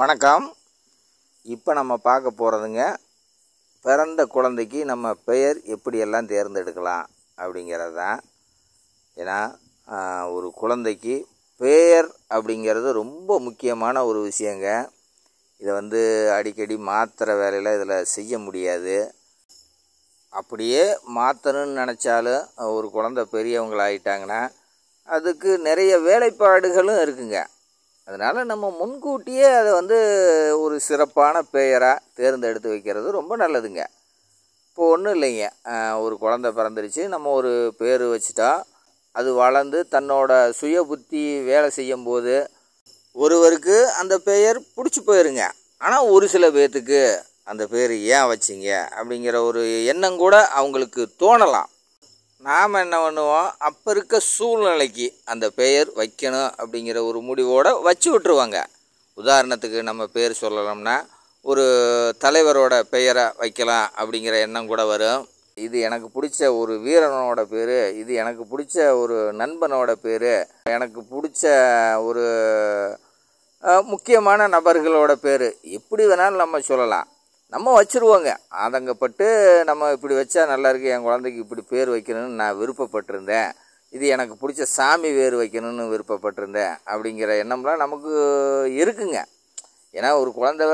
வணக்கம் இப்போ நம்ம பார்க்க போகிறதுங்க பிறந்த குழந்தைக்கு நம்ம பெயர் எப்படியெல்லாம் தேர்ந்தெடுக்கலாம் அப்படிங்கிறது தான் ஏன்னா ஒரு குழந்தைக்கு பெயர் அப்படிங்கிறது ரொம்ப முக்கியமான ஒரு விஷயங்க இதை வந்து அடிக்கடி மாத்திர வேலையில் இதில் செய்ய முடியாது அப்படியே மாற்றணும்னு நினச்சாலும் ஒரு குழந்தை பெரியவங்களாகிட்டாங்கன்னா அதுக்கு நிறைய வேலைப்பாடுகளும் இருக்குங்க அதனால் நம்ம முன்கூட்டியே அதை வந்து ஒரு சிறப்பான பெயராக தேர்ந்தெடுத்து வைக்கிறது ரொம்ப நல்லதுங்க இப்போ ஒன்றும் இல்லைங்க ஒரு குழந்த பிறந்துருச்சு நம்ம ஒரு பேர் வச்சுட்டா அது வளர்ந்து தன்னோட சுய புத்தி வேலை செய்யும்போது ஒருவருக்கு அந்த பெயர் பிடிச்சி போயிருங்க ஆனால் ஒரு சில பேர்த்துக்கு அந்த பேர் ஏன் வச்சிங்க அப்படிங்கிற ஒரு எண்ணம் கூட அவங்களுக்கு தோணலாம் நாம் என்ன பண்ணுவோம் அப்போ இருக்க சூழ்நிலைக்கு அந்த பெயர் வைக்கணும் அப்படிங்கிற ஒரு முடிவோடு வச்சு விட்டுருவாங்க உதாரணத்துக்கு நம்ம பேர் சொல்லணும்னா ஒரு தலைவரோட பெயரை வைக்கலாம் அப்படிங்கிற எண்ணம் கூட வரும் இது எனக்கு பிடிச்ச ஒரு வீரனோட பேர் இது எனக்கு பிடிச்ச ஒரு நண்பனோட பேர் எனக்கு பிடிச்ச ஒரு முக்கியமான நபர்களோட பேர் எப்படி வேணாலும் நம்ம சொல்லலாம் நம்ம வச்சுருவோங்க ஆதங்கப்பட்டு நம்ம இப்படி வச்சா நல்லா இருக்குது என் குழந்தைக்கு இப்படி பேர் வைக்கணும்னு நான் விருப்பப்பட்டிருந்தேன் இது எனக்கு பிடிச்ச சாமி வேர் வைக்கணும்னு விருப்பப்பட்டிருந்தேன் அப்படிங்கிற எண்ணம்லாம் நமக்கு இருக்குங்க ஏன்னா ஒரு குழந்த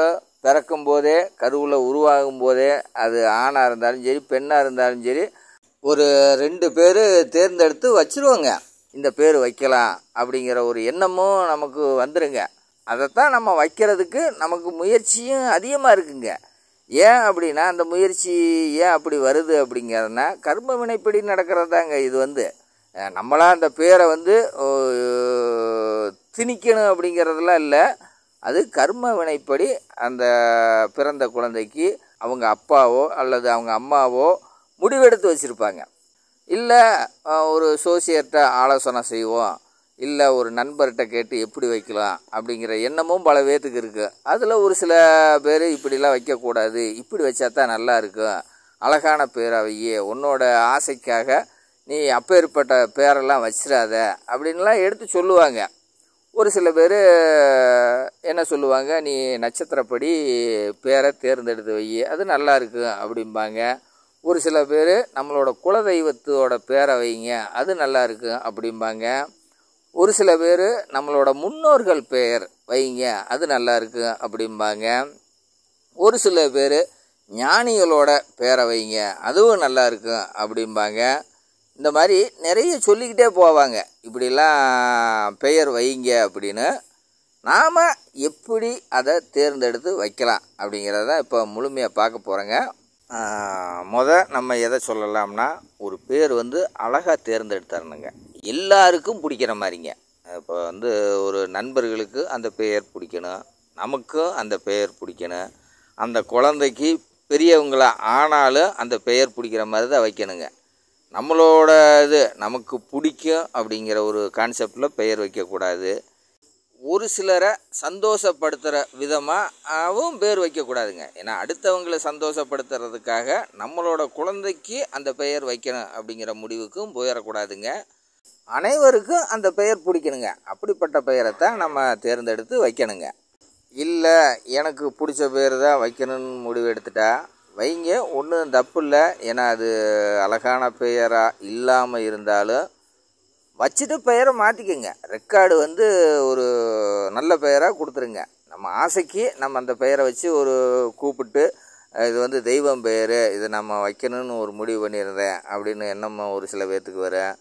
பிறக்கும் போதே கருவில் உருவாகும் போதே அது ஆணாக இருந்தாலும் சரி பெண்ணாக இருந்தாலும் சரி ஒரு ரெண்டு பேர் தேர்ந்தெடுத்து வச்சுருவோங்க இந்த பேர் வைக்கலாம் அப்படிங்கிற ஒரு எண்ணமும் நமக்கு வந்துடுங்க அதைத்தான் நம்ம வைக்கிறதுக்கு நமக்கு முயற்சியும் அதிகமாக இருக்குங்க ஏன் அப்படின்னா அந்த முயற்சி ஏன் அப்படி வருது அப்படிங்கிறதுனா கர்ம வினைப்படி தாங்க இது வந்து நம்மளாம் அந்த பேரை வந்து திணிக்கணும் அப்படிங்கிறதெல்லாம் இல்லை அது கர்ம வினைப்படி அந்த பிறந்த குழந்தைக்கு அவங்க அப்பாவோ அல்லது அவங்க அம்மாவோ முடிவெடுத்து வச்சுருப்பாங்க இல்லை ஒரு சோசியர்கிட்ட ஆலோசனை செய்வோம் இல்லை ஒரு நண்பர்கிட்ட கேட்டு எப்படி வைக்கலாம் அப்படிங்கிற எண்ணமும் பல பேத்துக்கு இருக்குது அதில் ஒரு சில பேர் இப்படிலாம் வைக்கக்கூடாது இப்படி வச்சா தான் நல்லா இருக்கும் அழகான பேராவையே உன்னோட ஆசைக்காக நீ அப்பேற்பட்ட பேரெல்லாம் வச்சிடாத அப்படின்லாம் எடுத்து சொல்லுவாங்க ஒரு சில பேர் என்ன சொல்லுவாங்க நீ நட்சத்திரப்படி பேரை தேர்ந்தெடுத்து வை அது நல்லா இருக்கும் அப்படிம்பாங்க ஒரு சில பேர் நம்மளோட குலதெய்வத்தோட பேரை வைங்க அது நல்லா இருக்கும் அப்படிம்பாங்க ஒரு சில பேர் நம்மளோட முன்னோர்கள் பெயர் வைங்க அது நல்லா இருக்கு அப்படிம்பாங்க ஒரு சில பேர் ஞானிகளோட பேரை வைங்க அதுவும் நல்லா இருக்கு அப்படிம்பாங்க இந்த மாதிரி நிறைய சொல்லிக்கிட்டே போவாங்க இப்படிலாம் பெயர் வைங்க அப்படின்னு நாம் எப்படி அதை தேர்ந்தெடுத்து வைக்கலாம் அப்படிங்கிறத இப்போ முழுமையாக பார்க்க போகிறோங்க முத நம்ம எதை சொல்லலாம்னா ஒரு பேர் வந்து அழகாக தேர்ந்தெடுத்தரணுங்க எல்லாருக்கும் பிடிக்கிற மாதிரிங்க இப்போ வந்து ஒரு நண்பர்களுக்கு அந்த பெயர் பிடிக்கணும் நமக்கும் அந்த பெயர் பிடிக்கணும் அந்த குழந்தைக்கு பெரியவங்கள ஆனாலும் அந்த பெயர் பிடிக்கிற மாதிரி தான் வைக்கணுங்க நம்மளோட இது நமக்கு பிடிக்கும் அப்படிங்கிற ஒரு கான்செப்டில் பெயர் வைக்கக்கூடாது ஒரு சிலரை சந்தோஷப்படுத்துகிற விதமாகவும் பேர் வைக்கக்கூடாதுங்க ஏன்னா அடுத்தவங்களை சந்தோஷப்படுத்துறதுக்காக நம்மளோட குழந்தைக்கு அந்த பெயர் வைக்கணும் அப்படிங்கிற முடிவுக்கும் போயிடக்கூடாதுங்க அனைவருக்கும் அந்த பெயர் பிடிக்கணுங்க அப்படிப்பட்ட பெயரை தான் நம்ம தேர்ந்தெடுத்து வைக்கணுங்க இல்லை எனக்கு பிடிச்ச பேர் தான் வைக்கணும்னு முடிவு எடுத்துட்டா வைங்க ஒன்றும் தப்பு இல்லை ஏன்னா அது அழகான பெயராக இல்லாமல் இருந்தாலும் வச்சுட்டு பெயரை மாற்றிக்கோங்க ரெக்கார்டு வந்து ஒரு நல்ல பெயராக கொடுத்துருங்க நம்ம ஆசைக்கு நம்ம அந்த பெயரை வச்சு ஒரு கூப்பிட்டு இது வந்து தெய்வம் பெயர் இதை நம்ம வைக்கணும்னு ஒரு முடிவு பண்ணியிருந்தேன் அப்படின்னு எண்ணம் ஒரு சில பேர்த்துக்கு வரேன்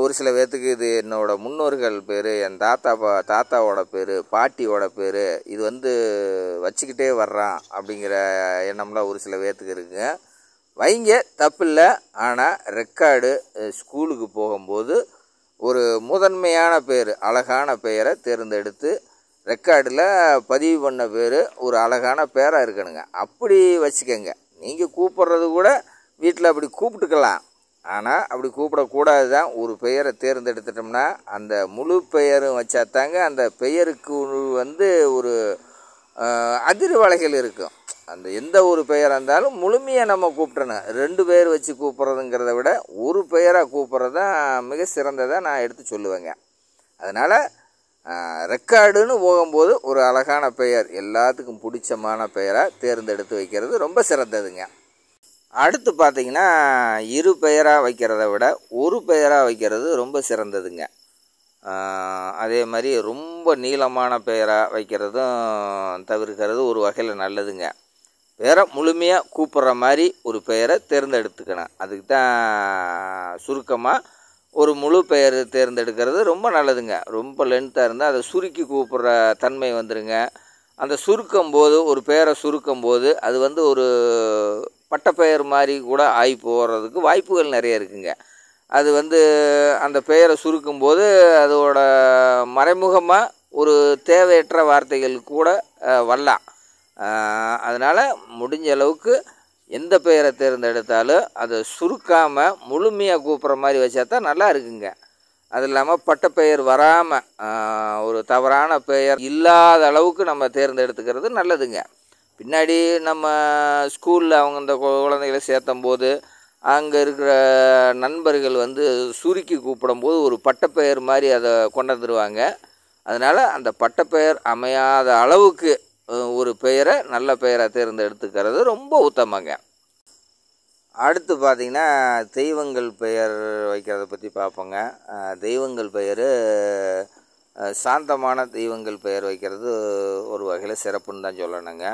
ஒரு சில பேர்த்துக்கு இது என்னோடய முன்னோர்கள் பேர் என் தாத்தா பா தாத்தாவோட பேர் பாட்டியோட பேர் இது வந்து வச்சுக்கிட்டே வர்றான் அப்படிங்கிற எண்ணம்லாம் ஒரு சில பேர்த்துக்கு இருக்குங்க வைங்க தப்பில்லை ஆனால் ரெக்கார்டு ஸ்கூலுக்கு போகும்போது ஒரு முதன்மையான பேர் அழகான பெயரை தேர்ந்தெடுத்து ரெக்கார்டில் பதிவு பண்ண பேர் ஒரு அழகான பேராக இருக்கணுங்க அப்படி வச்சுக்கோங்க நீங்கள் கூப்பிட்றது கூட வீட்டில் அப்படி கூப்பிட்டுக்கலாம் ஆனால் அப்படி கூப்பிடக்கூடாது தான் ஒரு பெயரை தேர்ந்தெடுத்துட்டோம்னா அந்த முழு பெயரும் தாங்க அந்த பெயருக்கு வந்து ஒரு அதிர்வலைகள் இருக்கும் அந்த எந்த ஒரு பெயராக இருந்தாலும் முழுமையாக நம்ம கூப்பிட்டணும் ரெண்டு பேர் வச்சு கூப்பிட்றதுங்கிறத விட ஒரு பெயராக கூப்பிட்றது தான் மிக சிறந்ததாக நான் எடுத்து சொல்லுவேங்க அதனால் ரெக்கார்டுன்னு போகும்போது ஒரு அழகான பெயர் எல்லாத்துக்கும் பிடிச்சமான பெயராக தேர்ந்தெடுத்து வைக்கிறது ரொம்ப சிறந்ததுங்க அடுத்து பார்த்தீங்கன்னா இரு பெயராக வைக்கிறத விட ஒரு பெயராக வைக்கிறது ரொம்ப சிறந்ததுங்க அதே மாதிரி ரொம்ப நீளமான பெயராக வைக்கிறதும் தவிர்க்கிறது ஒரு வகையில் நல்லதுங்க பெயரை முழுமையாக கூப்பிட்ற மாதிரி ஒரு பெயரை தேர்ந்தெடுத்துக்கணும் அதுக்கு தான் சுருக்கமாக ஒரு முழு பெயர் தேர்ந்தெடுக்கிறது ரொம்ப நல்லதுங்க ரொம்ப லென்த்தாக இருந்தால் அதை சுருக்கி கூப்பிட்ற தன்மை வந்துடுங்க அந்த சுருக்கம் போது ஒரு பெயரை சுருக்கும் போது அது வந்து ஒரு பட்டப்பெயர் மாதிரி கூட ஆகி போகிறதுக்கு வாய்ப்புகள் நிறைய இருக்குங்க அது வந்து அந்த பெயரை சுருக்கும்போது அதோட மறைமுகமாக ஒரு தேவையற்ற வார்த்தைகள் கூட வரலாம் அதனால் முடிஞ்ச அளவுக்கு எந்த பெயரை தேர்ந்தெடுத்தாலும் அதை சுருக்காமல் முழுமையாக கூப்பிட்ற மாதிரி வச்சா தான் நல்லா இருக்குங்க அது இல்லாமல் பட்டப்பெயர் வராமல் ஒரு தவறான பெயர் இல்லாத அளவுக்கு நம்ம தேர்ந்தெடுத்துக்கிறது நல்லதுங்க பின்னாடி நம்ம ஸ்கூலில் அவங்க இந்த குழந்தைகளை சேர்த்தும் போது அங்கே இருக்கிற நண்பர்கள் வந்து சுருக்கி கூப்பிடும்போது ஒரு பட்டப்பெயர் மாதிரி அதை கொண்டு வந்துடுவாங்க அதனால் அந்த பட்டப்பெயர் அமையாத அளவுக்கு ஒரு பெயரை நல்ல பெயராக தேர்ந்தெடுத்துக்கிறது ரொம்ப உத்தமங்க அடுத்து பார்த்திங்கன்னா தெய்வங்கள் பெயர் வைக்கிறத பற்றி பார்ப்போங்க தெய்வங்கள் பெயர் சாந்தமான தெய்வங்கள் பெயர் வைக்கிறது ஒரு வகையில் சிறப்புன்னு தான் சொல்லணுங்க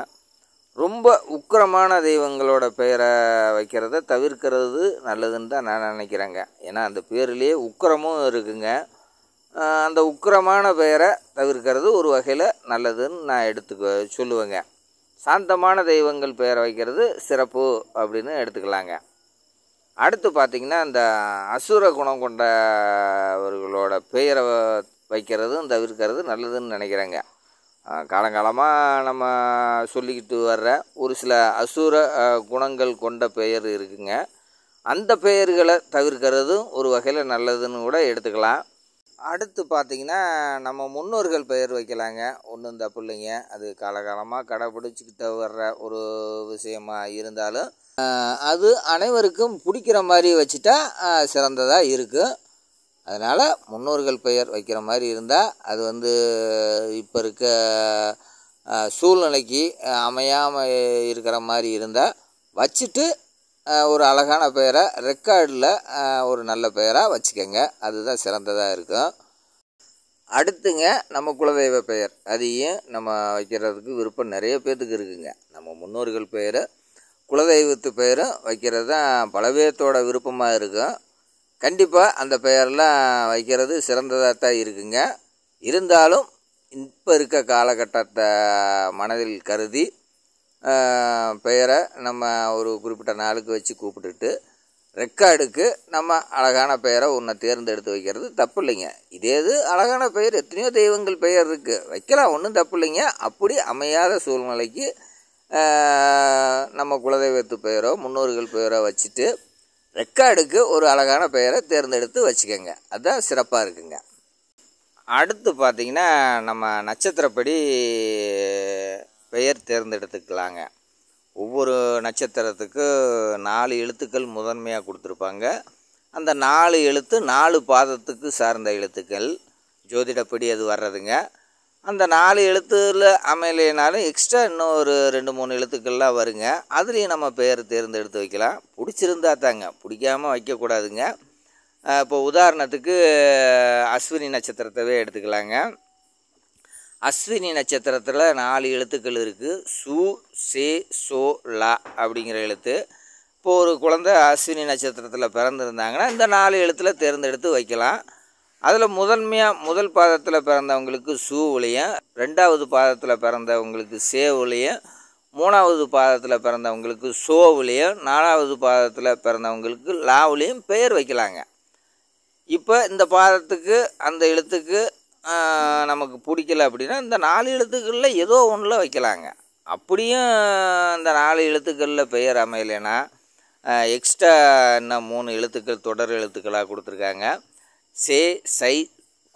ரொம்ப உக்கிரமான தெய்வங்களோட பெயரை வைக்கிறத தவிர்க்கிறது நல்லதுன்னு தான் நான் நினைக்கிறேங்க ஏன்னா அந்த பேர்லேயே உக்கிரமும் இருக்குங்க அந்த உக்கிரமான பெயரை தவிர்க்கிறது ஒரு வகையில் நல்லதுன்னு நான் எடுத்துக்க சொல்லுவேங்க சாந்தமான தெய்வங்கள் பெயரை வைக்கிறது சிறப்பு அப்படின்னு எடுத்துக்கலாங்க அடுத்து பார்த்திங்கன்னா அந்த அசுர குணம் கொண்டவர்களோட பெயரை வைக்கிறதும் தவிர்க்கிறது நல்லதுன்னு நினைக்கிறேங்க காலங்காலமாக நம்ம சொல்லிக்கிட்டு வர்ற ஒரு சில அசுர குணங்கள் கொண்ட பெயர் இருக்குங்க அந்த பெயர்களை தவிர்க்கிறதும் ஒரு வகையில் நல்லதுன்னு கூட எடுத்துக்கலாம் அடுத்து பார்த்திங்கன்னா நம்ம முன்னோர்கள் பெயர் வைக்கலாங்க ஒன்றும் இந்த பிள்ளைங்க அது காலகாலமாக கடைப்பிடிச்சிக்கிட்ட வர்ற ஒரு விஷயமாக இருந்தாலும் அது அனைவருக்கும் பிடிக்கிற மாதிரி வச்சுட்டா சிறந்ததாக இருக்குது அதனால் முன்னோர்கள் பெயர் வைக்கிற மாதிரி இருந்தால் அது வந்து இப்போ இருக்க சூழ்நிலைக்கு அமையாமல் இருக்கிற மாதிரி இருந்தால் வச்சுட்டு ஒரு அழகான பெயரை ரெக்கார்டில் ஒரு நல்ல பெயராக வச்சுக்கோங்க அதுதான் சிறந்ததாக இருக்கும் அடுத்துங்க நம்ம குலதெய்வ பெயர் அதையும் நம்ம வைக்கிறதுக்கு விருப்பம் நிறைய பேர்த்துக்கு இருக்குங்க நம்ம முன்னோர்கள் பெயர் குலதெய்வத்து பெயரும் வைக்கிறது தான் பல பேர்த்தோட விருப்பமாக இருக்கும் கண்டிப்பாக அந்த பெயரெலாம் வைக்கிறது சிறந்ததாக தான் இருக்குங்க இருந்தாலும் இப்போ இருக்க காலகட்டத்தை மனதில் கருதி பெயரை நம்ம ஒரு குறிப்பிட்ட நாளுக்கு வச்சு கூப்பிட்டுட்டு ரெக்கார்டுக்கு நம்ம அழகான பெயரை ஒன்றை தேர்ந்தெடுத்து வைக்கிறது தப்பு இல்லைங்க இதே இது அழகான பெயர் எத்தனையோ தெய்வங்கள் பெயர் இருக்குது வைக்கலாம் ஒன்றும் தப்பு இல்லைங்க அப்படி அமையாத சூழ்நிலைக்கு நம்ம குலதெய்வத்து பெயரோ முன்னோர்கள் பெயரோ வச்சுட்டு ரெக்கார்டுக்கு ஒரு அழகான பெயரை தேர்ந்தெடுத்து வச்சுக்கோங்க அதுதான் சிறப்பாக இருக்குங்க அடுத்து பார்த்திங்கன்னா நம்ம நட்சத்திரப்படி பெயர் தேர்ந்தெடுத்துக்கலாங்க ஒவ்வொரு நட்சத்திரத்துக்கு நாலு எழுத்துக்கள் முதன்மையாக கொடுத்துருப்பாங்க அந்த நாலு எழுத்து நாலு பாதத்துக்கு சார்ந்த எழுத்துக்கள் ஜோதிடப்படி அது வர்றதுங்க அந்த நாலு எழுத்துல அமையலைனாலும் எக்ஸ்ட்ரா இன்னும் ஒரு ரெண்டு மூணு எழுத்துக்கள்லாம் வருங்க அதுலேயும் நம்ம பேர் தேர்ந்தெடுத்து வைக்கலாம் பிடிச்சிருந்தா தாங்க பிடிக்காமல் வைக்கக்கூடாதுங்க இப்போ உதாரணத்துக்கு அஸ்வினி நட்சத்திரத்தவே எடுத்துக்கலாங்க அஸ்வினி நட்சத்திரத்தில் நாலு எழுத்துக்கள் இருக்குது சு சே சோ லா அப்படிங்கிற எழுத்து இப்போது ஒரு குழந்த அஸ்வினி நட்சத்திரத்தில் பிறந்திருந்தாங்கன்னா இந்த நாலு எழுத்தில் தேர்ந்தெடுத்து வைக்கலாம் அதில் முதன்மையாக முதல் பாதத்தில் பிறந்தவங்களுக்கு ஒளியும் ரெண்டாவது பாதத்தில் பிறந்தவங்களுக்கு ஒளியும் மூணாவது பாதத்தில் பிறந்தவங்களுக்கு ஒளியும் நாலாவது பாதத்தில் பிறந்தவங்களுக்கு ஒளியும் பெயர் வைக்கலாங்க இப்போ இந்த பாதத்துக்கு அந்த எழுத்துக்கு நமக்கு பிடிக்கல அப்படின்னா இந்த நாலு எழுத்துக்களில் ஏதோ ஒன்றில் வைக்கலாங்க அப்படியும் இந்த நாலு எழுத்துக்களில் பெயர் அமையலைன்னா எக்ஸ்ட்ரா இன்னும் மூணு எழுத்துக்கள் தொடர் எழுத்துக்களாக கொடுத்துருக்காங்க சே சை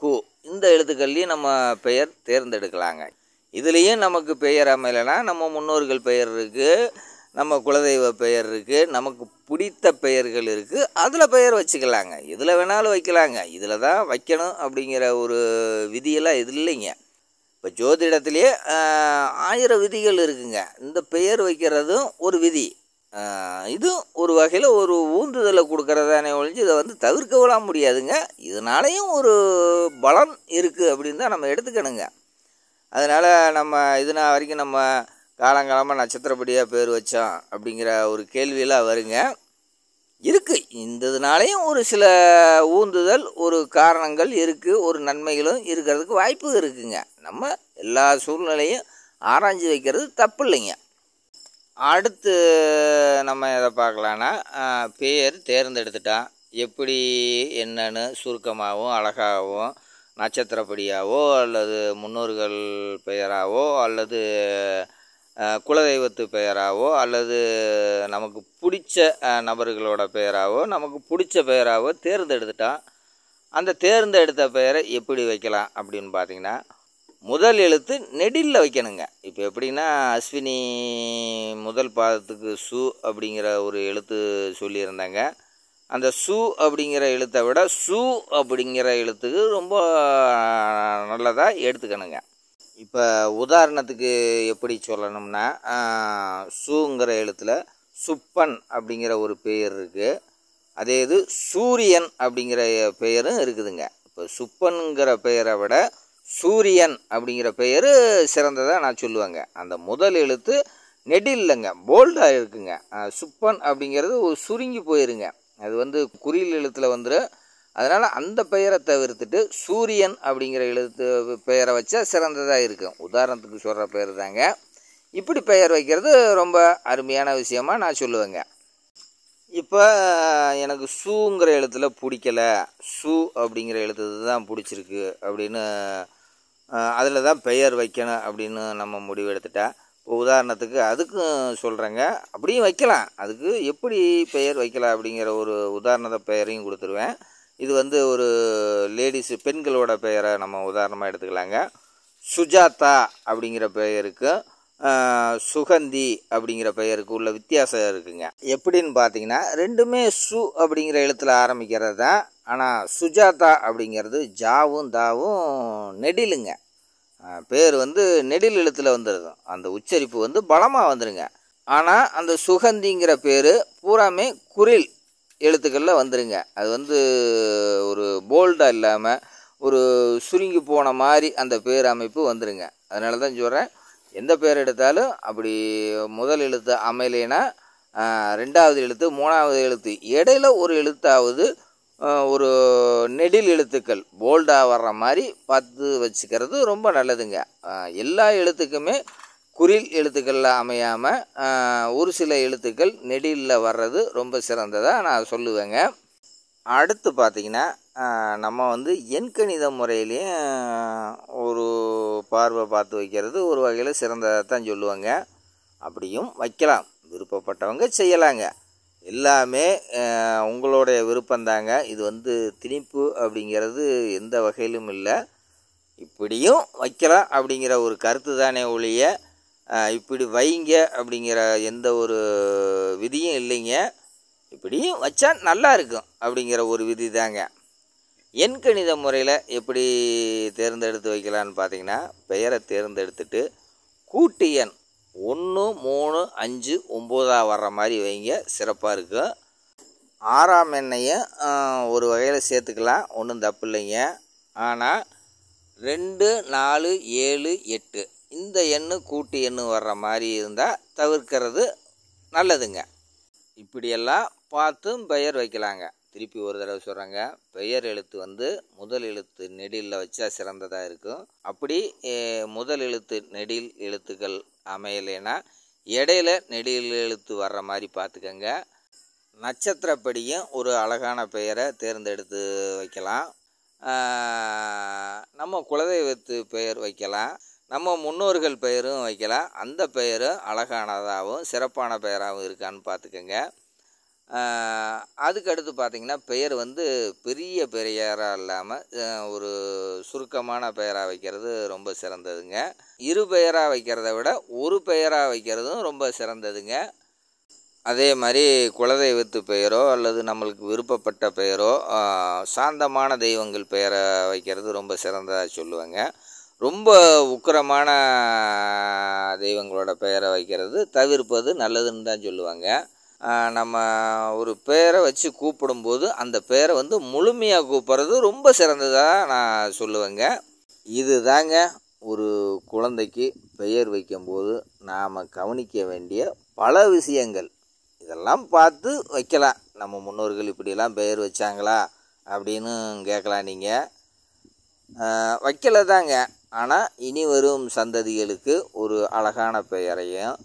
கு இந்த எழுத்துக்கள்லையும் நம்ம பெயர் தேர்ந்தெடுக்கலாங்க இதுலேயும் நமக்கு பெயர் அமையலைன்னா நம்ம முன்னோர்கள் பெயர் இருக்குது நம்ம குலதெய்வ பெயர் இருக்குது நமக்கு பிடித்த பெயர்கள் இருக்குது அதில் பெயர் வச்சுக்கலாங்க இதில் வேணாலும் வைக்கலாங்க இதில் தான் வைக்கணும் அப்படிங்கிற ஒரு விதியெல்லாம் இது இல்லைங்க இப்போ ஜோதிடத்திலே ஆயிரம் விதிகள் இருக்குங்க இந்த பெயர் வைக்கிறதும் ஒரு விதி இதுவும் ஒரு வகையில் ஒரு ஊந்துதலை கொடுக்கறதானே ஒழிஞ்சு இதை வந்து தவிர்க்கவெல்லாம் முடியாதுங்க இதனாலையும் ஒரு பலன் இருக்குது அப்படின்னு தான் நம்ம எடுத்துக்கணுங்க அதனால் நம்ம இதுனா வரைக்கும் நம்ம காலங்காலமாக நட்சத்திரப்படியாக பேர் வச்சோம் அப்படிங்கிற ஒரு கேள்வியெல்லாம் வருங்க இருக்குது இந்ததுனாலையும் ஒரு சில ஊந்துதல் ஒரு காரணங்கள் இருக்குது ஒரு நன்மைகளும் இருக்கிறதுக்கு வாய்ப்பு இருக்குங்க நம்ம எல்லா சூழ்நிலையும் ஆராய்ஞ்சு வைக்கிறது தப்பு இல்லைங்க அடுத்து நம்ம எதை பார்க்கலான்னா பேர் தேர்ந்தெடுத்துட்டான் எப்படி என்னன்னு சுருக்கமாகவும் அழகாகவும் நட்சத்திரப்படியாவோ அல்லது முன்னோர்கள் பெயராகவோ அல்லது குலதெய்வத்து பெயராவோ அல்லது நமக்கு பிடிச்ச நபர்களோட பெயராகவோ நமக்கு பிடிச்ச பெயராகவோ தேர்ந்தெடுத்துட்டான் அந்த தேர்ந்தெடுத்த பெயரை எப்படி வைக்கலாம் அப்படின்னு பார்த்திங்கன்னா முதல் எழுத்து நெடில் வைக்கணுங்க இப்போ எப்படின்னா அஸ்வினி முதல் பாதத்துக்கு சு அப்படிங்கிற ஒரு எழுத்து சொல்லியிருந்தாங்க அந்த சு அப்படிங்கிற எழுத்தை விட சு அப்படிங்கிற எழுத்துக்கு ரொம்ப நல்லதாக எடுத்துக்கணுங்க இப்போ உதாரணத்துக்கு எப்படி சொல்லணும்னா சுங்கிற எழுத்தில் சுப்பன் அப்படிங்கிற ஒரு பெயர் இருக்குது அதே இது சூரியன் அப்படிங்கிற பெயரும் இருக்குதுங்க இப்போ சுப்பனுங்கிற பெயரை விட சூரியன் அப்படிங்கிற பெயர் சிறந்ததாக நான் சொல்லுவேங்க அந்த முதல் எழுத்து நெடில்லங்க போல்டாக இருக்குங்க சுப்பன் அப்படிங்கிறது ஒரு சுருங்கி போயிருங்க அது வந்து குறியில் எழுத்தில் வந்துடும் அதனால் அந்த பெயரை தவிர்த்துட்டு சூரியன் அப்படிங்கிற எழுத்து பெயரை வச்சா சிறந்ததாக இருக்கும் உதாரணத்துக்கு சொல்கிற பெயர் தாங்க இப்படி பெயர் வைக்கிறது ரொம்ப அருமையான விஷயமாக நான் சொல்லுவேங்க இப்போ எனக்கு சூங்கிற எழுத்தில் பிடிக்கலை சூ அப்படிங்கிற எழுத்து தான் பிடிச்சிருக்கு அப்படின்னு அதில் தான் பெயர் வைக்கணும் அப்படின்னு நம்ம முடிவு இப்போ உதாரணத்துக்கு அதுக்கும் சொல்கிறேங்க அப்படியும் வைக்கலாம் அதுக்கு எப்படி பெயர் வைக்கலாம் அப்படிங்கிற ஒரு உதாரணத்தை பெயரையும் கொடுத்துருவேன் இது வந்து ஒரு லேடிஸு பெண்களோட பெயரை நம்ம உதாரணமாக எடுத்துக்கலாங்க சுஜாதா அப்படிங்கிற பெயருக்கு சுகந்தி அப்படிங்கிற பெயருக்கு உள்ள வித்தியாசம் இருக்குங்க எப்படின்னு பார்த்தீங்கன்னா ரெண்டுமே சு அப்படிங்கிற எழுத்தில் ஆரம்பிக்கிறது தான் ஆனால் சுஜாதா அப்படிங்கிறது ஜாவும் தாவும் நெடிலுங்க பேர் வந்து நெடில் எழுத்தில் வந்துடுதும் அந்த உச்சரிப்பு வந்து பலமாக வந்துடுங்க ஆனால் அந்த சுகந்திங்கிற பேர் பூராமே குரில் எழுத்துக்களில் வந்துடுங்க அது வந்து ஒரு போல்டாக இல்லாமல் ஒரு சுருங்கி போன மாதிரி அந்த பேர் அமைப்பு வந்துடுங்க அதனால தான் சொல்கிறேன் எந்த பேர் எடுத்தாலும் அப்படி முதல் எழுத்து அமையலைனா ரெண்டாவது எழுத்து மூணாவது எழுத்து இடையில ஒரு எழுத்தாவது ஒரு நெடில் எழுத்துக்கள் போல்டாக வர்ற மாதிரி பார்த்து வச்சுக்கிறது ரொம்ப நல்லதுங்க எல்லா எழுத்துக்குமே குறில் எழுத்துக்களில் அமையாமல் ஒரு சில எழுத்துக்கள் நெடிலில் வர்றது ரொம்ப சிறந்ததாக நான் சொல்லுவேங்க அடுத்து பார்த்திங்கன்னா நம்ம வந்து எண்கணித முறையிலையும் ஒரு பார்வை பார்த்து வைக்கிறது ஒரு வகையில் தான் சொல்லுவாங்க அப்படியும் வைக்கலாம் விருப்பப்பட்டவங்க செய்யலாங்க எல்லாமே உங்களுடைய விருப்பந்தாங்க இது வந்து திணிப்பு அப்படிங்கிறது எந்த வகையிலும் இல்லை இப்படியும் வைக்கலாம் அப்படிங்கிற ஒரு கருத்து தானே ஒழிய இப்படி வைங்க அப்படிங்கிற எந்த ஒரு விதியும் இல்லைங்க இப்படியும் வச்சா நல்லா இருக்கும் அப்படிங்கிற ஒரு விதி தாங்க எண் கணித முறையில் எப்படி தேர்ந்தெடுத்து வைக்கலான்னு பார்த்தீங்கன்னா பெயரை தேர்ந்தெடுத்துட்டு கூட்டு எண் ஒன்று மூணு அஞ்சு ஒம்போதாக வர்ற மாதிரி வைங்க சிறப்பாக இருக்கும் ஆறாம் எண்ணையும் ஒரு வகையில் சேர்த்துக்கலாம் ஒன்றும் தப்பு இல்லைங்க ஆனால் ரெண்டு நாலு ஏழு எட்டு இந்த எண்ணு கூட்டு எண்ணு வர்ற மாதிரி இருந்தால் தவிர்க்கிறது நல்லதுங்க இப்படியெல்லாம் பார்த்தும் பெயர் வைக்கலாங்க திருப்பி ஒரு தடவை சொல்கிறாங்க பெயர் எழுத்து வந்து முதல் எழுத்து நெடிலில் வச்சா சிறந்ததாக இருக்கும் அப்படி முதல் எழுத்து நெடில் எழுத்துக்கள் அமையலைன்னா இடையில நெடில் எழுத்து வர்ற மாதிரி பார்த்துக்கங்க நட்சத்திரப்படியும் ஒரு அழகான பெயரை தேர்ந்தெடுத்து வைக்கலாம் நம்ம குலதெய்வத்து பெயர் வைக்கலாம் நம்ம முன்னோர்கள் பெயரும் வைக்கலாம் அந்த பெயரும் அழகானதாகவும் சிறப்பான பெயராகவும் இருக்கான்னு பார்த்துக்கோங்க அதுக்கடுத்து பார்த்திங்கன்னா பெயர் வந்து பெரிய பெரியாராக இல்லாமல் ஒரு சுருக்கமான பெயராக வைக்கிறது ரொம்ப சிறந்ததுங்க இரு பெயராக வைக்கிறத விட ஒரு பெயராக வைக்கிறதும் ரொம்ப சிறந்ததுங்க அதே மாதிரி குலதெய்வத்து பெயரோ அல்லது நம்மளுக்கு விருப்பப்பட்ட பெயரோ சாந்தமான தெய்வங்கள் பெயரை வைக்கிறது ரொம்ப சிறந்ததாக சொல்லுவாங்க ரொம்ப உக்கரமான தெய்வங்களோட பெயரை வைக்கிறது தவிர்ப்பது நல்லதுன்னு தான் சொல்லுவாங்க நம்ம ஒரு பேரை வச்சு கூப்பிடும்போது அந்த பேரை வந்து முழுமையாக கூப்பிட்றது ரொம்ப சிறந்ததாக நான் சொல்லுவேங்க இது தாங்க ஒரு குழந்தைக்கு பெயர் வைக்கும்போது நாம் கவனிக்க வேண்டிய பல விஷயங்கள் இதெல்லாம் பார்த்து வைக்கலாம் நம்ம முன்னோர்கள் இப்படிலாம் பெயர் வச்சாங்களா அப்படின்னு கேட்கலாம் நீங்கள் வைக்கல தாங்க ஆனால் இனி வரும் சந்ததிகளுக்கு ஒரு அழகான பெயரையும்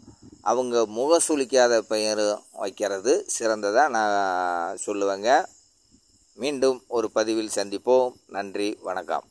அவங்க முக சுளிக்காத பெயர் வைக்கிறது சிறந்ததாக நான் சொல்லுவேங்க மீண்டும் ஒரு பதிவில் சந்திப்போம் நன்றி வணக்கம்